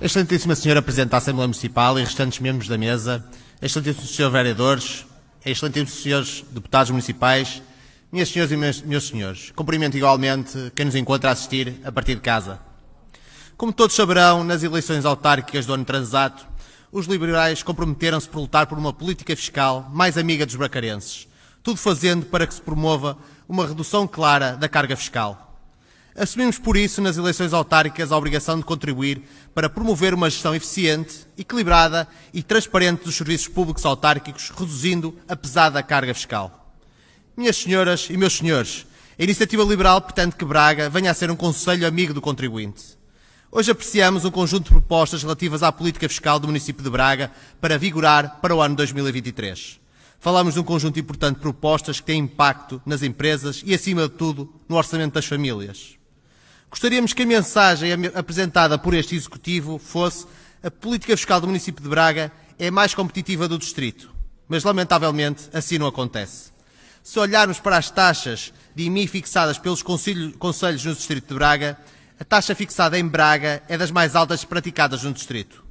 Excelentíssima Senhora Presidente da Assembleia Municipal e restantes membros da mesa, excelentíssimos senhores vereadores, excelentíssimos senhores deputados municipais, minhas senhoras e meus, senhores, cumprimento igualmente quem nos encontra a assistir a partir de casa. Como todos saberão, nas eleições autárquicas do ano transato, os liberais comprometeram-se por lutar por uma política fiscal mais amiga dos bracarenses, tudo fazendo para que se promova uma redução clara da carga fiscal. Assumimos por isso nas eleições autárquicas a obrigação de contribuir para promover uma gestão eficiente, equilibrada e transparente dos serviços públicos autárquicos, reduzindo a pesada carga fiscal. Minhas senhoras e meus senhores, a Iniciativa Liberal pretende que Braga venha a ser um conselho amigo do contribuinte. Hoje apreciamos um conjunto de propostas relativas à política fiscal do município de Braga para vigorar para o ano 2023. Falamos de um conjunto importante de propostas que têm impacto nas empresas e, acima de tudo, no orçamento das famílias. Gostaríamos que a mensagem apresentada por este Executivo fosse a política fiscal do município de Braga é mais competitiva do distrito, mas lamentavelmente assim não acontece. Se olharmos para as taxas de IMI fixadas pelos conselhos no distrito de Braga, a taxa fixada em Braga é das mais altas praticadas no distrito.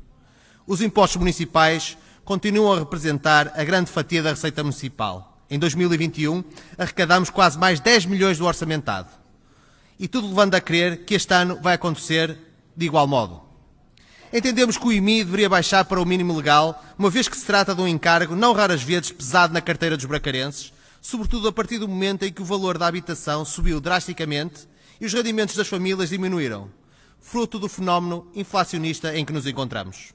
Os impostos municipais continuam a representar a grande fatia da receita municipal. Em 2021, arrecadamos quase mais 10 milhões do orçamentado e tudo levando a crer que este ano vai acontecer de igual modo. Entendemos que o IMI deveria baixar para o mínimo legal, uma vez que se trata de um encargo não raras vezes pesado na carteira dos bracarenses, sobretudo a partir do momento em que o valor da habitação subiu drasticamente e os rendimentos das famílias diminuíram, fruto do fenómeno inflacionista em que nos encontramos.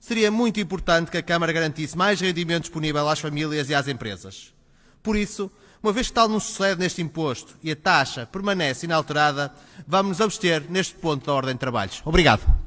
Seria muito importante que a Câmara garantisse mais rendimento disponível às famílias e às empresas. Por isso, uma vez que tal não sucede neste imposto e a taxa permanece inalterada, vamos nos abster neste ponto da ordem de trabalhos. Obrigado.